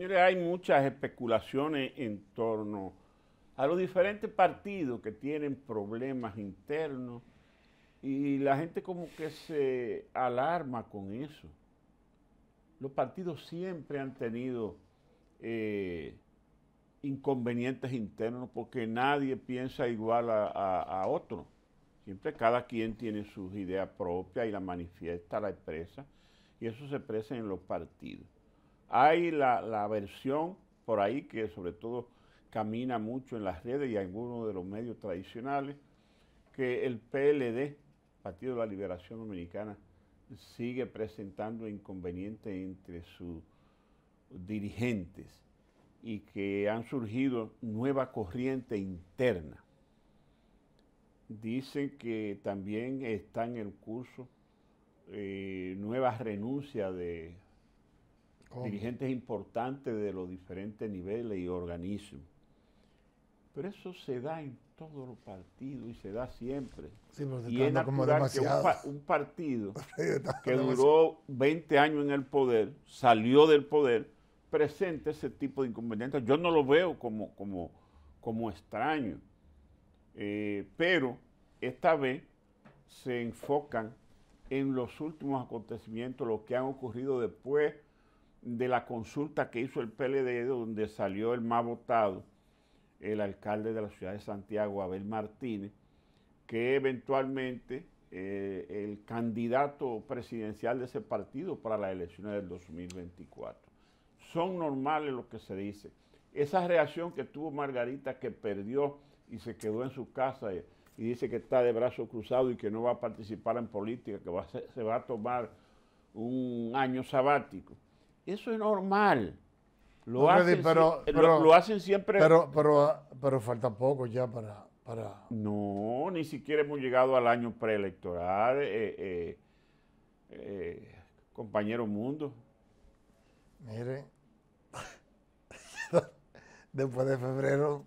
Señores, hay muchas especulaciones en torno a los diferentes partidos que tienen problemas internos y la gente como que se alarma con eso. Los partidos siempre han tenido eh, inconvenientes internos porque nadie piensa igual a, otro. Siempre cada quien tiene sus ideas propias y la manifiesta, la expresa, y eso se expresa en los partidos. Hay la, versión por ahí que sobre todo camina mucho en las redes y algunos de los medios tradicionales, que el PLD, Partido de la Liberación Dominicana, sigue presentando inconvenientes entre sus dirigentes y que han surgido nueva corriente interna. Dicen que también están en curso eh, nuevas renuncias de dirigentes importantes de los diferentes niveles y organismos. Pero eso se da en todos los partidos y se da siempre. Sí, y es como Que un, partido que duró 20 años en el poder, salió del poder, presente ese tipo de inconvenientes. Yo no lo veo como, como, como extraño. Eh, pero esta vez se enfocan en los últimos acontecimientos, lo que han ocurrido después de la consulta que hizo el PLD, donde salió el más votado, el alcalde de la ciudad de Santiago, Abel Martínez, que eventualmente eh, el candidato presidencial de ese partido para las elecciones del 2024. Son normales lo que se dice. Esa reacción que tuvo Margarita, que perdió y se quedó en su casa eh, y, dice que está de brazos cruzados y que no va a participar en política, que va se va a tomar un año sabático eso es normal. Lo, hacen, pero, lo, hacen siempre. Pero, pero, pero falta poco ya para, para. No, ni siquiera hemos llegado al año preelectoral, eh, eh, eh, compañero mundo. Mire, después de febrero,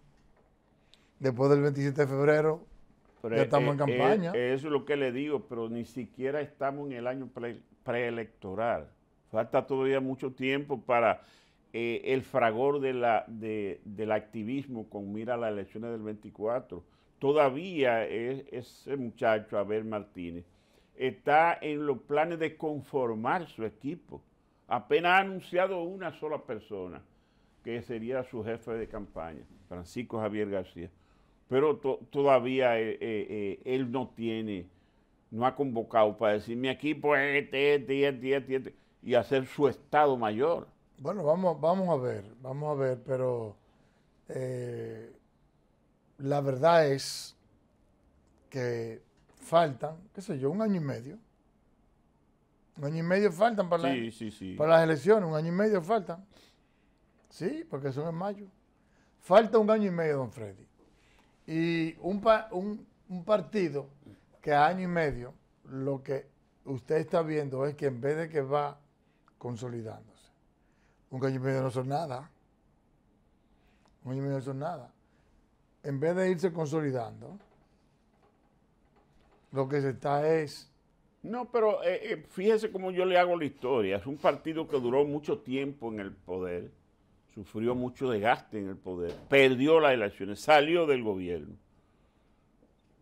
después del 27 de febrero, ya estamos en campaña. eso es lo que le digo, pero ni siquiera estamos en el año preelectoral falta todavía mucho tiempo para eh, el fragor del activismo con mira a las elecciones del 24. Todavía es, ese muchacho, Abel Martínez, está en los planes de conformar su equipo. Apenas ha anunciado una sola persona, que sería su jefe de campaña, Francisco Javier García. Pero todavía eh, eh, él no tiene, no ha convocado para decir, mi equipo es este, este, este, este, este y hacer su Estado Mayor. Bueno, vamos, vamos a ver, vamos a ver, pero eh, la verdad es que faltan, qué sé yo, un año y medio. Un año y medio faltan para, la, para las elecciones, un año y medio faltan. Sí, porque son en mayo. Falta un año y medio, don Freddy. Y un, un partido que a año y medio lo que usted está viendo es que en vez de que va consolidándose. Un año y medio no son nada. Un año y medio no son nada. En vez de irse consolidando, lo que se está es... No, pero eh, eh, fíjese cómo yo le hago la historia. Es un partido que duró mucho tiempo en el poder, sufrió mucho desgaste en el poder, perdió las elecciones, salió del gobierno.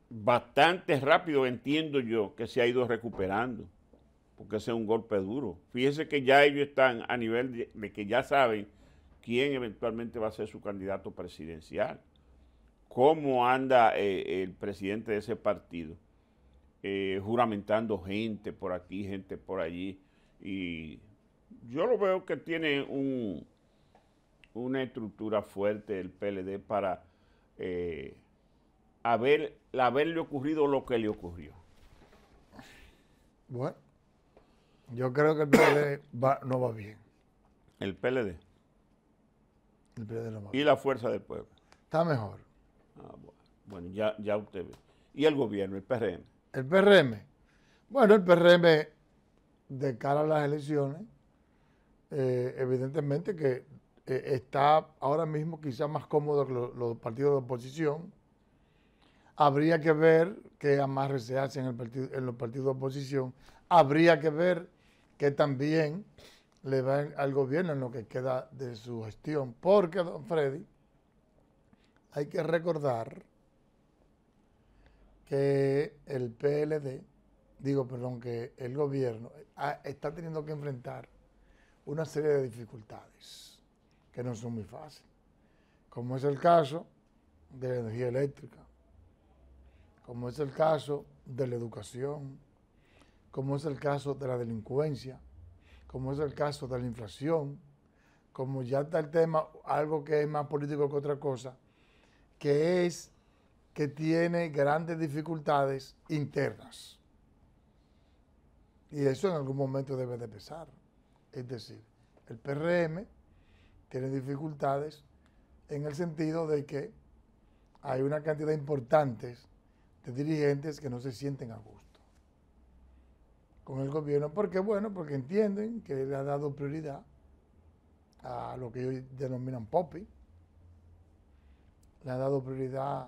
Bastante rápido entiendo yo que se ha ido recuperando porque ese un golpe duro. Fíjese que ya ellos están a nivel de, que ya saben quién eventualmente va a ser su candidato presidencial, cómo anda eh, el presidente de ese partido, eh, juramentando gente por aquí, gente por allí, y yo lo veo que tiene una estructura fuerte el PLD para eh, haberle ocurrido lo que le ocurrió. Bueno. Yo creo que el PLD no va bien. El PLD. El PLD no va bien. Y la fuerza del pueblo. Está mejor. Ah, bueno, ya, ya usted ve. ¿Y el gobierno, el PRM? El PRM. Bueno, el PRM, de cara a las elecciones, eh, evidentemente que eh, está ahora mismo quizás más cómodo que los, partidos de oposición. Habría que ver qué amarres se hacen en, el en los partidos de oposición. Habría que ver que también le va al gobierno en lo que queda de su gestión. Porque, don Freddy, hay que recordar que el PLD, digo, perdón, que el gobierno está teniendo que enfrentar una serie de dificultades que no son muy fáciles, como es el caso de la energía eléctrica, como es el caso de la educación, como es el caso de la delincuencia, como es el caso de la inflación, como ya está el tema, algo que es más político que otra cosa, que es que tiene grandes dificultades internas. Y eso en algún momento debe de pesar. Es decir, el PRM tiene dificultades en el sentido de que hay una cantidad importante de dirigentes que no se sienten a gusto con el gobierno. porque Bueno, porque entienden que le ha dado prioridad a lo que hoy denominan POPI. Le ha dado prioridad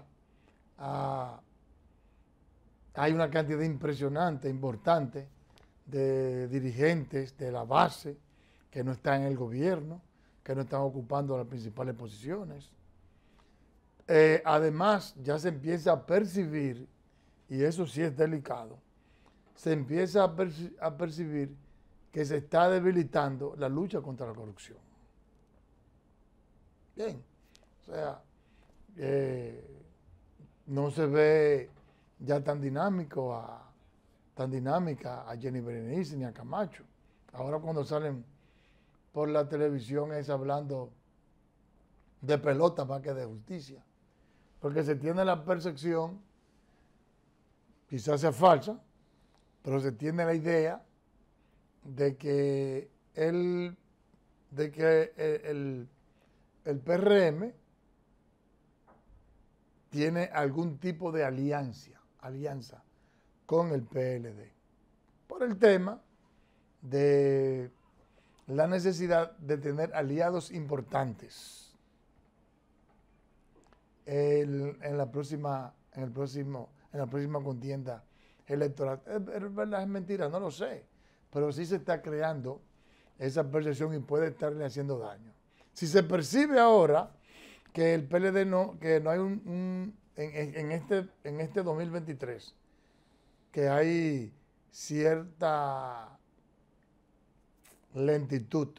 a... Hay una cantidad impresionante, importante, de dirigentes de la base que no están en el gobierno, que no están ocupando las principales posiciones. Eh, además, ya se empieza a percibir, y eso sí es delicado, se empieza a, percibir que se está debilitando la lucha contra la corrupción. Bien, o sea, eh, no se ve ya tan dinámico a, tan dinámica a Jenny Berenice ni a Camacho. Ahora cuando salen por la televisión es hablando de pelota más que de justicia. Porque se tiene la percepción, quizás sea falsa, pero se tiene la idea de que el, de que el, el PRM tiene algún tipo de alianza, alianza con el PLD, por el tema de la necesidad de tener aliados importantes en, la próxima, en, el próximo, en la próxima contienda electoral. Es, verdad, es mentira, no lo sé. Pero sí se está creando esa percepción y puede estarle haciendo daño. Si se percibe ahora que el PLD no, que no hay un, en, este, en este 2023, que hay cierta lentitud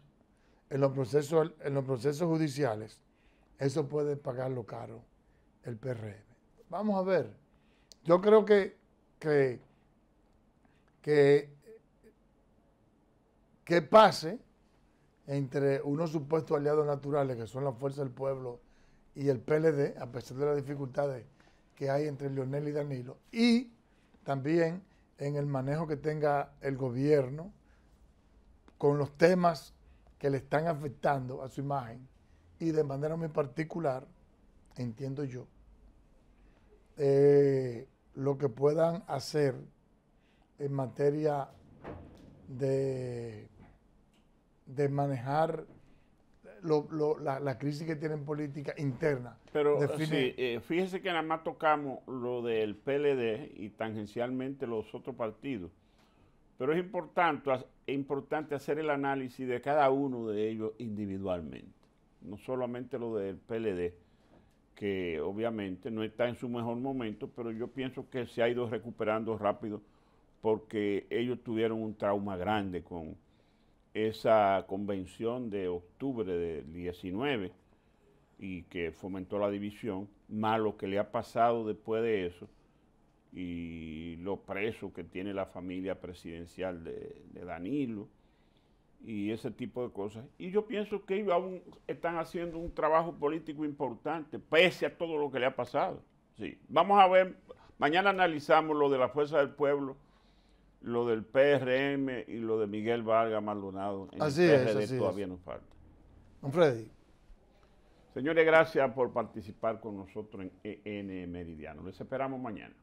en los procesos, en los procesos judiciales, eso puede pagarlo caro el PRM. Vamos a ver. Yo creo que que, que, que pase entre unos supuestos aliados naturales, que son la Fuerza del Pueblo y el PLD, a pesar de las dificultades que hay entre Leonel y Danilo, y también en el manejo que tenga el gobierno con los temas que le están afectando a su imagen y de manera muy particular, entiendo yo, eh, lo que puedan hacer en materia de, de manejar la, crisis que tienen política interna. Pero eh, fíjese que nada más tocamos lo del PLD y tangencialmente los otros partidos. Pero es importante, es importante hacer el análisis de cada uno de ellos individualmente, no solamente lo del PLD que obviamente no está en su mejor momento, pero yo pienso que se ha ido recuperando rápido porque ellos tuvieron un trauma grande con esa convención de octubre del 19 y que fomentó la división, más lo que le ha pasado después de eso y lo preso que tiene la familia presidencial de, de Danilo y ese tipo de cosas. Y yo pienso que ellos aún están haciendo un trabajo político importante, pese a todo lo que le ha pasado. Sí. Vamos a ver, mañana analizamos lo de la Fuerza del Pueblo, lo del PRM y lo de Miguel Vargas Maldonado. En así el PRD es, todavía nos falta. Señores, gracias por participar con nosotros en EN Meridiano. Les esperamos mañana.